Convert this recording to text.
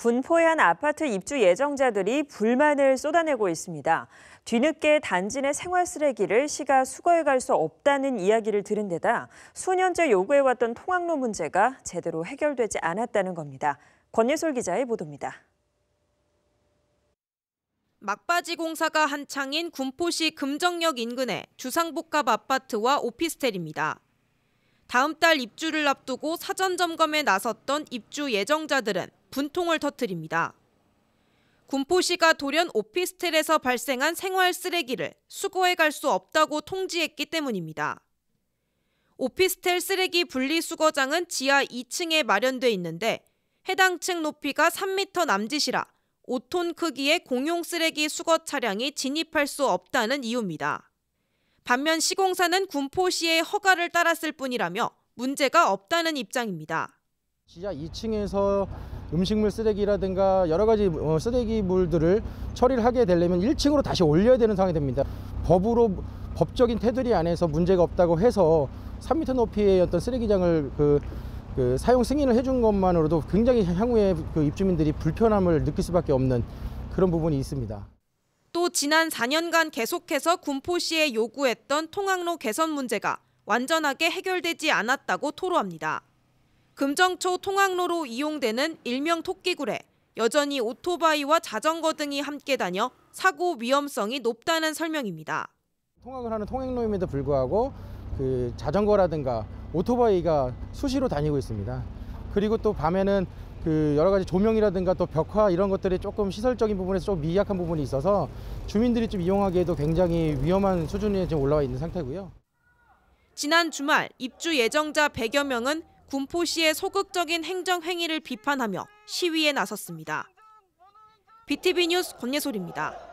군포현 아파트 입주 예정자들이 불만을 쏟아내고 있습니다. 뒤늦게 단지 내 생활 쓰레기를 시가 수거해 갈 수 없다는 이야기를 들은 데다 수년째 요구해왔던 통학로 문제가 제대로 해결되지 않았다는 겁니다. 권예솔 기자의 보도입니다. 막바지 공사가 한창인 군포시 금정역 인근의 주상복합 아파트와 오피스텔입니다. 다음 달 입주를 앞두고 사전 점검에 나섰던 입주 예정자들은 분통을 터뜨립니다. 군포시가 돌연 오피스텔에서 발생한 생활 쓰레기를 수거해 갈 수 없다고 통지했기 때문입니다. 오피스텔 쓰레기 분리수거장은 지하 2층에 마련돼 있는데 해당 층 높이가 3m 남짓이라 5톤 크기의 공용 쓰레기 수거 차량이 진입할 수 없다는 이유입니다. 반면 시공사는 군포시의 허가를 따랐을 뿐이라며 문제가 없다는 입장입니다. 지하 2층에서 음식물 쓰레기라든가 여러 가지 어, 쓰레기물들을 처리를 하게 되려면 1층으로 다시 올려야 되는 상황이 됩니다. 법으로 법적인 테두리 안에서 문제가 없다고 해서 3m 높이의 어떤 쓰레기장을 그, 그 사용 승인을 해준 것만으로도 굉장히 향후에 그 입주민들이 불편함을 느낄 수밖에 없는 그런 부분이 있습니다. 또 지난 4년간 계속해서 군포시에 요구했던 통학로 개선 문제가 완전하게 해결되지 않았다고 토로합니다. 금정초 통학로로 이용되는 일명 토끼굴에 여전히 오토바이와 자전거 등이 함께 다녀 사고 위험성이 높다는 설명입니다. 통학을 하는 통행로임에도 불구하고 그 자전거라든가 오토바이가 수시로 다니고 있습니다. 그리고 또 밤에는 그 여러 가지 조명이라든가 또 벽화 이런 것들이 조금 시설적인 부분에서 좀 미약한 부분이 있어서 주민들이 좀 이용하기에도 굉장히 위험한 수준에 지금 올라와 있는 상태고요. 지난 주말 입주 예정자 100여 명은 군포시의 소극적인 행정 행위를 비판하며 시위에 나섰습니다. BTV 뉴스 권예솔입니다.